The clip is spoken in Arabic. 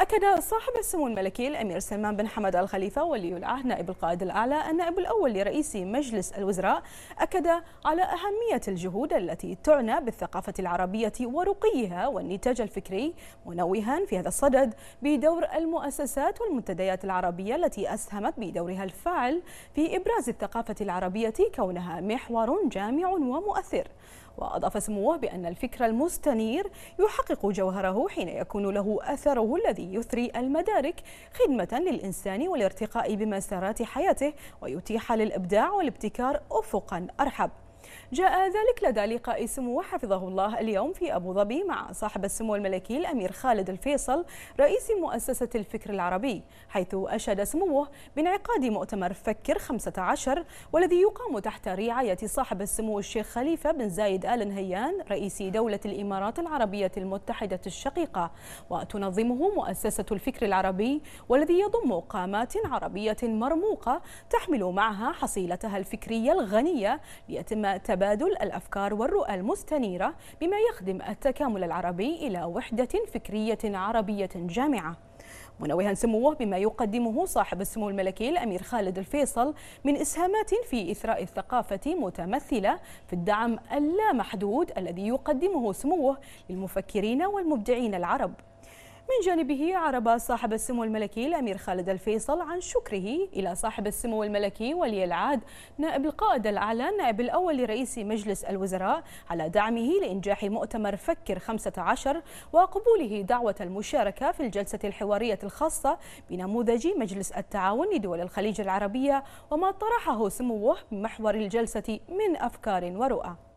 أكد صاحب السمو الملكي الأمير سلمان بن حمد الخليفة ولي العهد نائب القائد الأعلى النائب الأول لرئيس مجلس الوزراء أكد على أهمية الجهود التي تعنى بالثقافة العربية ورقيها والنتاج الفكري منوها في هذا الصدد بدور المؤسسات والمنتديات العربية التي أسهمت بدورها الفاعل في إبراز الثقافة العربية كونها محور جامع ومؤثر وأضاف سموه بأن الفكر المستنير يحقق جوهره حين يكون له أثره الذي يثري المدارك خدمة للإنسان والارتقاء بمسارات حياته ويتيح للإبداع والابتكار أفقا أرحب جاء ذلك لدى لقاء سمو حفظه الله اليوم في أبو ظبي مع صاحب السمو الملكي الأمير خالد الفيصل رئيس مؤسسة الفكر العربي حيث أشاد سموه بانعقاد مؤتمر فكر 15 والذي يقام تحت رعاية صاحب السمو الشيخ خليفة بن زايد آل نهيان رئيس دولة الإمارات العربية المتحدة الشقيقة وتنظمه مؤسسة الفكر العربي والذي يضم قامات عربية مرموقة تحمل معها حصيلتها الفكرية الغنية ليتم تبادل الأفكار والرؤى المستنيرة بما يخدم التكامل العربي إلى وحدة فكرية عربية جامعة منوها سموه بما يقدمه صاحب السمو الملكي الأمير خالد الفيصل من إسهامات في إثراء الثقافة متمثلة في الدعم اللامحدود الذي يقدمه سموه للمفكرين والمبدعين العرب من جانبه عرب صاحب السمو الملكي الأمير خالد الفيصل عن شكره إلى صاحب السمو الملكي ولي العهد نائب القائد الأعلى نائب الأول لرئيس مجلس الوزراء على دعمه لإنجاح مؤتمر فكر 15 وقبوله دعوة المشاركة في الجلسة الحوارية الخاصة بنموذج مجلس التعاون لدول الخليج العربية وما طرحه سموه محور الجلسة من أفكار ورؤى